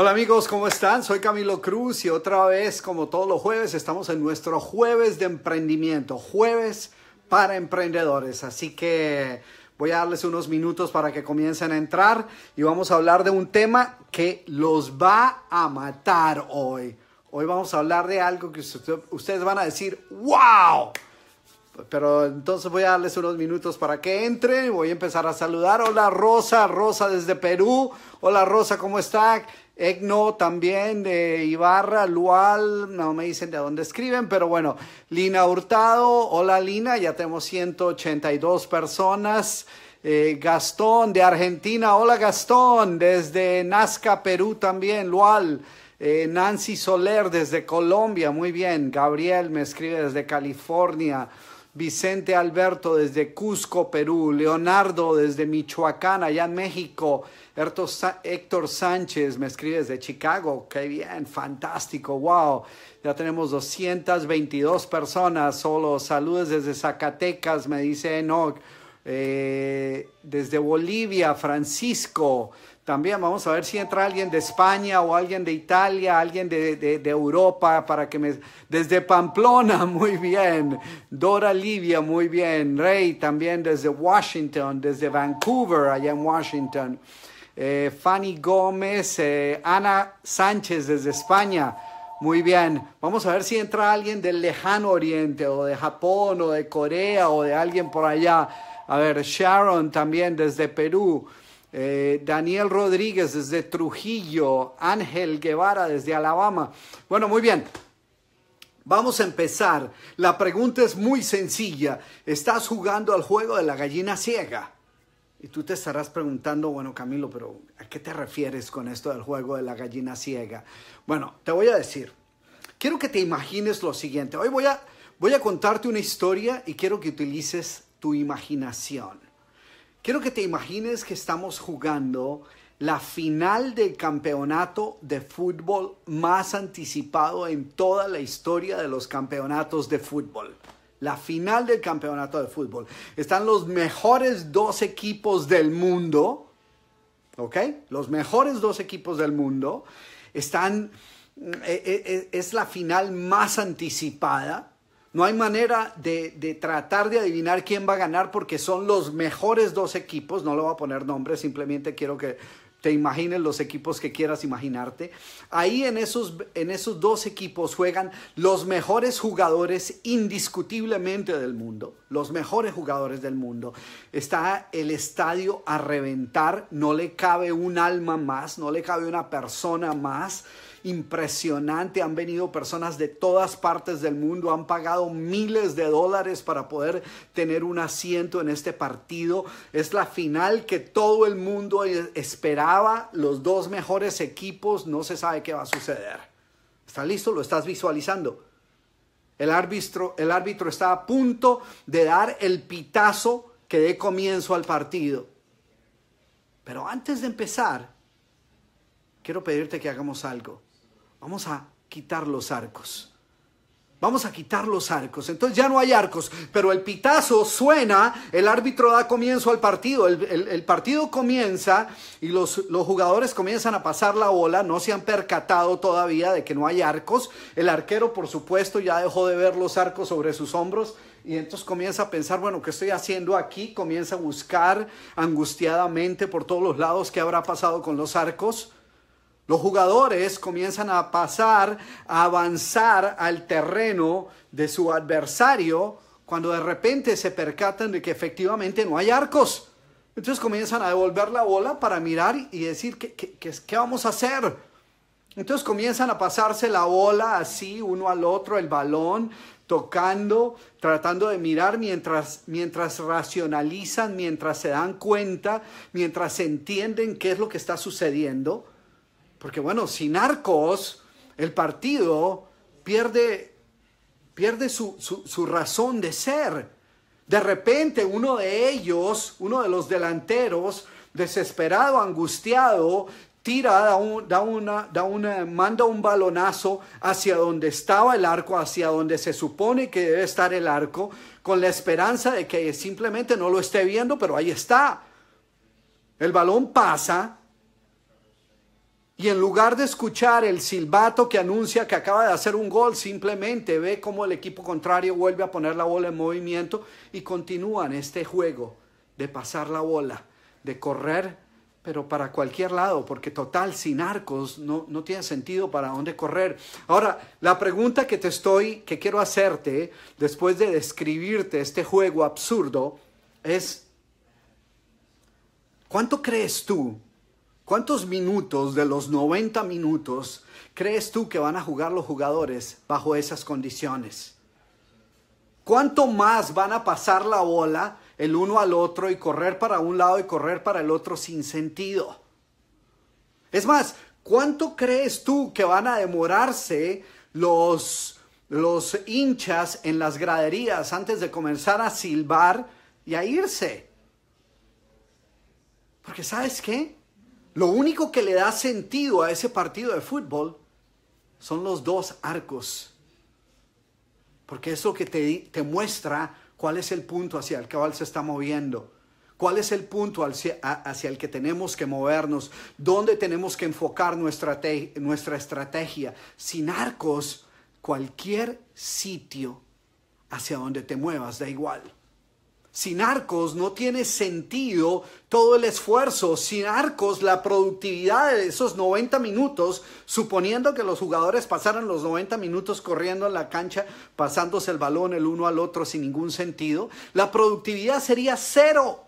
Hola amigos, ¿cómo están? Soy Camilo Cruz y otra vez, como todos los jueves, estamos en nuestro jueves de emprendimiento, jueves para emprendedores. Así que voy a darles unos minutos para que comiencen a entrar y vamos a hablar de un tema que los va a matar hoy. Hoy vamos a hablar de algo que ustedes van a decir, wow, pero entonces voy a darles unos minutos para que entren. Voy a empezar a saludar. Hola Rosa, Rosa desde Perú. Hola Rosa, ¿cómo está? Egno también de Ibarra, Lual, no me dicen de dónde escriben, pero bueno, Lina Hurtado, hola Lina, ya tenemos 182 personas. Eh, Gastón de Argentina, hola Gastón, desde Nazca, Perú también, Lual. Eh, Nancy Soler desde Colombia, muy bien. Gabriel me escribe desde California. Vicente Alberto desde Cusco, Perú, Leonardo desde Michoacán, allá en México, Héctor Sánchez me escribe desde Chicago, qué bien, fantástico, wow, ya tenemos 222 personas, solo saludos desde Zacatecas, me dice Enoch. Eh, desde Bolivia, Francisco. También vamos a ver si entra alguien de España o alguien de Italia, alguien de, Europa, para que me... Desde Pamplona, muy bien. Dora Livia, muy bien. Rey, también desde Washington, desde Vancouver, allá en Washington. Eh, Fanny Gómez, eh, Ana Sánchez desde España. Muy bien, vamos a ver si entra alguien del lejano oriente o de Japón o de Corea o de alguien por allá. A ver, Sharon también desde Perú. Eh, Daniel Rodríguez desde Trujillo, Ángel Guevara desde Alabama. Bueno, muy bien. Vamos a empezar. La pregunta es muy sencilla. ¿Estás jugando al juego de la gallina ciega? Y tú te estarás preguntando, bueno Camilo, pero ¿a qué te refieres con esto del juego de la gallina ciega? Bueno, te voy a decir. Quiero que te imagines lo siguiente. Hoy voy a, voy a contarte una historia y quiero que utilices tu imaginación. Quiero que te imagines que estamos jugando la final del campeonato de fútbol más anticipado en toda la historia de los campeonatos de fútbol. La final del campeonato de fútbol. Están los mejores dos equipos del mundo. ¿Ok? Los mejores dos equipos del mundo. Están... Eh, eh, eh, es la final más anticipada no hay manera de, tratar de adivinar quién va a ganar porque son los mejores dos equipos. No le voy a poner nombre, simplemente quiero que te imagines los equipos que quieras imaginarte. Ahí en esos dos equipos juegan los mejores jugadores indiscutiblemente del mundo. Los mejores jugadores del mundo. Está el estadio a reventar. No le cabe un alma más, no le cabe una persona más impresionante. Han venido personas de todas partes del mundo, han pagado miles de dólares para poder tener un asiento en este partido. Es la final que todo el mundo e-, esperaba, los dos mejores equipos, no se sabe qué va a suceder. está listo? ¿Lo estás visualizando? El árbitro, el árbitro está a punto de dar el pitazo que dé comienzo al partido. Pero antes de empezar, quiero pedirte que hagamos algo. Vamos a quitar los arcos. Vamos a quitar los arcos. Entonces ya no hay arcos, pero el pitazo suena, el árbitro da comienzo al partido, el, partido comienza y los, los, jugadores comienzan a pasar la bola, no se han percatado todavía de que no hay arcos. El arquero, por supuesto, ya dejó de ver los arcos sobre sus hombros y entonces comienza a pensar, bueno, ¿qué estoy haciendo aquí? Comienza a buscar angustiadamente por todos los lados qué habrá pasado con los arcos. Los jugadores comienzan a pasar, a avanzar al terreno de su adversario cuando de repente se percatan de que efectivamente no hay arcos. Entonces comienzan a devolver la bola para mirar y decir, ¿qué, qué, vamos a hacer? Entonces comienzan a pasarse la bola así, uno al otro, el balón, tocando, tratando de mirar mientras, mientras racionalizan, mientras se dan cuenta, mientras entienden qué es lo que está sucediendo. Porque bueno, sin arcos, el partido pierde, pierde su, razón de ser. De repente uno de ellos, uno de los delanteros, desesperado, angustiado, tira, una, da una, eh, manda un balonazo hacia donde estaba el arco, hacia donde se supone que debe estar el arco, con la esperanza de que simplemente no lo esté viendo, pero ahí está. El balón pasa y en lugar de escuchar el silbato que anuncia que acaba de hacer un gol, simplemente ve cómo el equipo contrario vuelve a poner la bola en movimiento y continúan este juego de pasar la bola, de correr, pero para cualquier lado, porque total, sin arcos no, no tiene sentido para dónde correr. Ahora, la pregunta que te estoy, que quiero hacerte después de describirte este juego absurdo, es, ¿cuánto crees tú ¿Cuántos minutos de los 90 minutos crees tú que van a jugar los jugadores bajo esas condiciones? ¿Cuánto más van a pasar la bola el uno al otro y correr para un lado y correr para el otro sin sentido? Es más, ¿cuánto crees tú que van a demorarse los, los hinchas en las graderías antes de comenzar a silbar y a irse? Porque sabes qué? Lo único que le da sentido a ese partido de fútbol son los dos arcos. Porque eso que te, muestra cuál es el punto hacia el cual se está moviendo. ¿Cuál es el punto hacia, el que tenemos que movernos? ¿Dónde tenemos que enfocar nuestra, nuestra estrategia? Sin arcos, cualquier sitio hacia donde te muevas da igual. Sin arcos no tiene sentido todo el esfuerzo. Sin arcos la productividad de esos 90 minutos, suponiendo que los jugadores pasaran los 90 minutos corriendo en la cancha, pasándose el balón el uno al otro sin ningún sentido, la productividad sería cero.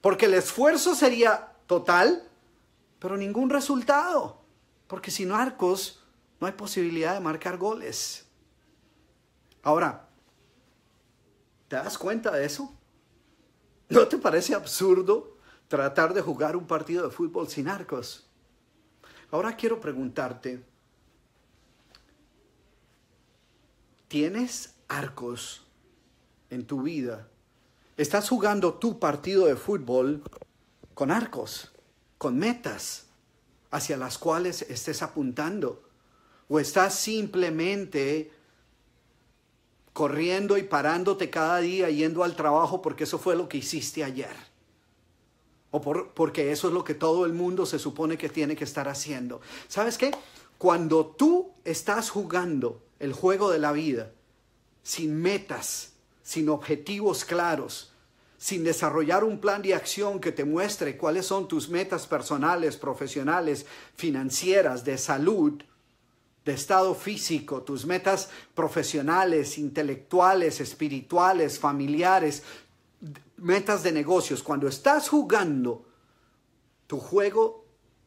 Porque el esfuerzo sería total, pero ningún resultado. Porque sin arcos no hay posibilidad de marcar goles. Ahora, ¿te das cuenta de eso? ¿No te parece absurdo tratar de jugar un partido de fútbol sin arcos? Ahora quiero preguntarte, ¿tienes arcos en tu vida? ¿Estás jugando tu partido de fútbol con arcos, con metas hacia las cuales estés apuntando? ¿O estás simplemente corriendo y parándote cada día yendo al trabajo porque eso fue lo que hiciste ayer. O porque eso es lo que todo el mundo se supone que tiene que estar haciendo. ¿Sabes qué? Cuando tú estás jugando el juego de la vida sin metas, sin objetivos claros, sin desarrollar un plan de acción que te muestre cuáles son tus metas personales, profesionales, financieras, de salud, de estado físico, tus metas profesionales, intelectuales, espirituales, familiares, metas de negocios. Cuando estás jugando tu juego,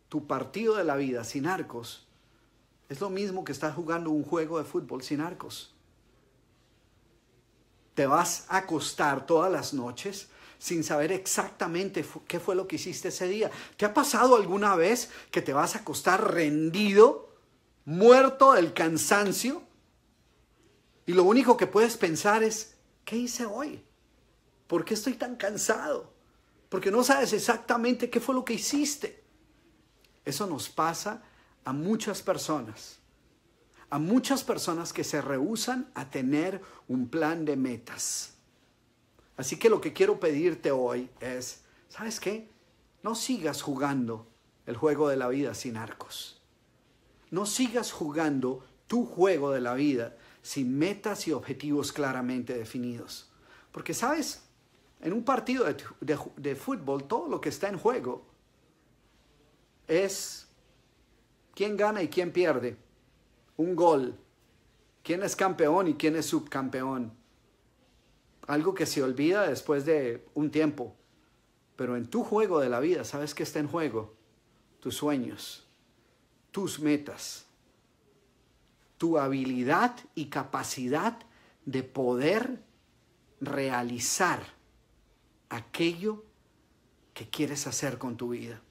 tu partido de la vida sin arcos, es lo mismo que estás jugando un juego de fútbol sin arcos. Te vas a acostar todas las noches sin saber exactamente qué fue lo que hiciste ese día. ¿Te ha pasado alguna vez que te vas a acostar rendido muerto del cansancio y lo único que puedes pensar es, ¿qué hice hoy? ¿Por qué estoy tan cansado? Porque no sabes exactamente qué fue lo que hiciste. Eso nos pasa a muchas personas. A muchas personas que se rehusan a tener un plan de metas. Así que lo que quiero pedirte hoy es, ¿sabes qué? No sigas jugando el juego de la vida sin arcos. No sigas jugando tu juego de la vida sin metas y objetivos claramente definidos. Porque, ¿sabes? En un partido de, fútbol, todo lo que está en juego es quién gana y quién pierde. Un gol. Quién es campeón y quién es subcampeón. Algo que se olvida después de un tiempo. Pero en tu juego de la vida, ¿sabes qué está en juego? Tus sueños tus metas, tu habilidad y capacidad de poder realizar aquello que quieres hacer con tu vida,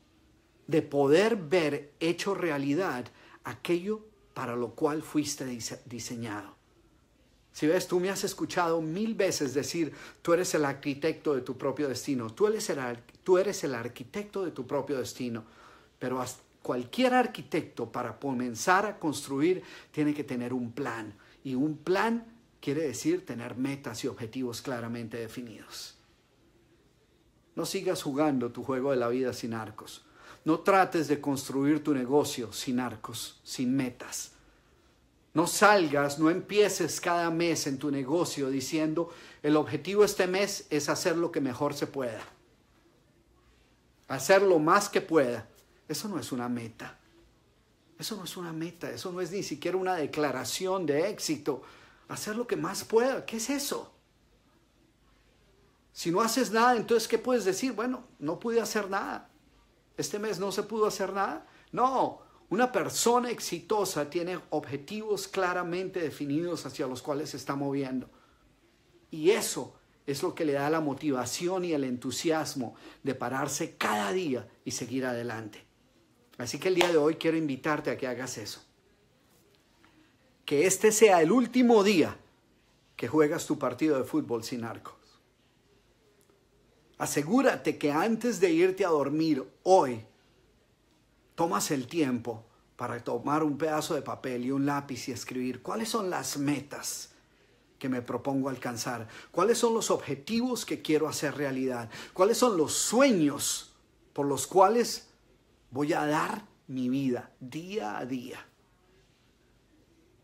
de poder ver hecho realidad aquello para lo cual fuiste diseñado. Si ves, tú me has escuchado mil veces decir, tú eres el arquitecto de tu propio destino, tú eres el, tú eres el arquitecto de tu propio destino, pero hasta cualquier arquitecto para comenzar a construir tiene que tener un plan. Y un plan quiere decir tener metas y objetivos claramente definidos. No sigas jugando tu juego de la vida sin arcos. No trates de construir tu negocio sin arcos, sin metas. No salgas, no empieces cada mes en tu negocio diciendo, el objetivo este mes es hacer lo que mejor se pueda. Hacer lo más que pueda eso no es una meta. Eso no es una meta. Eso no es ni siquiera una declaración de éxito. Hacer lo que más pueda. ¿Qué es eso? Si no haces nada, entonces, ¿qué puedes decir? Bueno, no pude hacer nada. Este mes no se pudo hacer nada. No, una persona exitosa tiene objetivos claramente definidos hacia los cuales se está moviendo. Y eso es lo que le da la motivación y el entusiasmo de pararse cada día y seguir adelante. Así que el día de hoy quiero invitarte a que hagas eso. Que este sea el último día que juegas tu partido de fútbol sin arcos. Asegúrate que antes de irte a dormir hoy, tomas el tiempo para tomar un pedazo de papel y un lápiz y escribir cuáles son las metas que me propongo alcanzar, cuáles son los objetivos que quiero hacer realidad, cuáles son los sueños por los cuales Voy a dar mi vida día a día.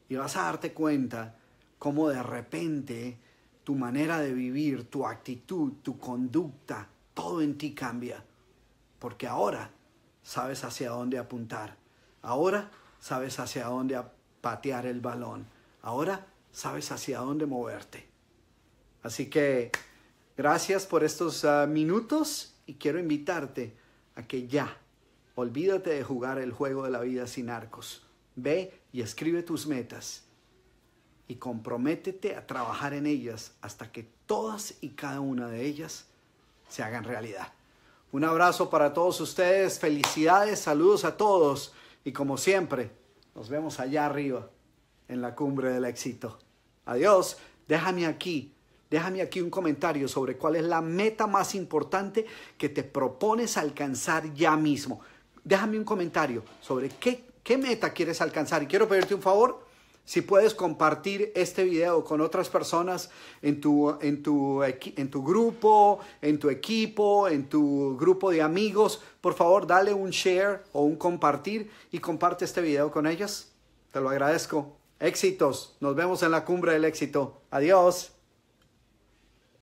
Y vas a darte cuenta cómo de repente tu manera de vivir, tu actitud, tu conducta, todo en ti cambia. Porque ahora sabes hacia dónde apuntar. Ahora sabes hacia dónde patear el balón. Ahora sabes hacia dónde moverte. Así que gracias por estos ah, minutos y quiero invitarte a que ya Olvídate de jugar el juego de la vida sin arcos. Ve y escribe tus metas y comprométete a trabajar en ellas hasta que todas y cada una de ellas se hagan realidad. Un abrazo para todos ustedes, felicidades, saludos a todos y como siempre, nos vemos allá arriba en la cumbre del éxito. Adiós, déjame aquí, déjame aquí un comentario sobre cuál es la meta más importante que te propones alcanzar ya mismo déjame un comentario sobre qué, meta quieres alcanzar. Y quiero pedirte un favor, si puedes compartir este video con otras personas en tu, en tu, en tu grupo, en tu equipo, en tu grupo de amigos, por favor dale un share o un compartir y comparte este video con ellos. Te lo agradezco. Éxitos. Nos vemos en la cumbre del éxito. Adiós.